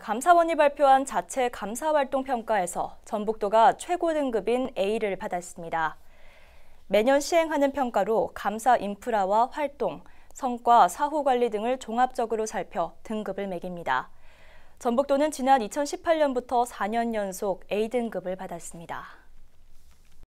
감사원이 발표한 자체 감사활동 평가에서 전북도가 최고 등급인 A를 받았습니다. 매년 시행하는 평가로 감사 인프라와 활동, 성과, 사후 관리 등을 종합적으로 살펴 등급을 매깁니다. 전북도는 지난 2018년부터 4년 연속 A등급을 받았습니다.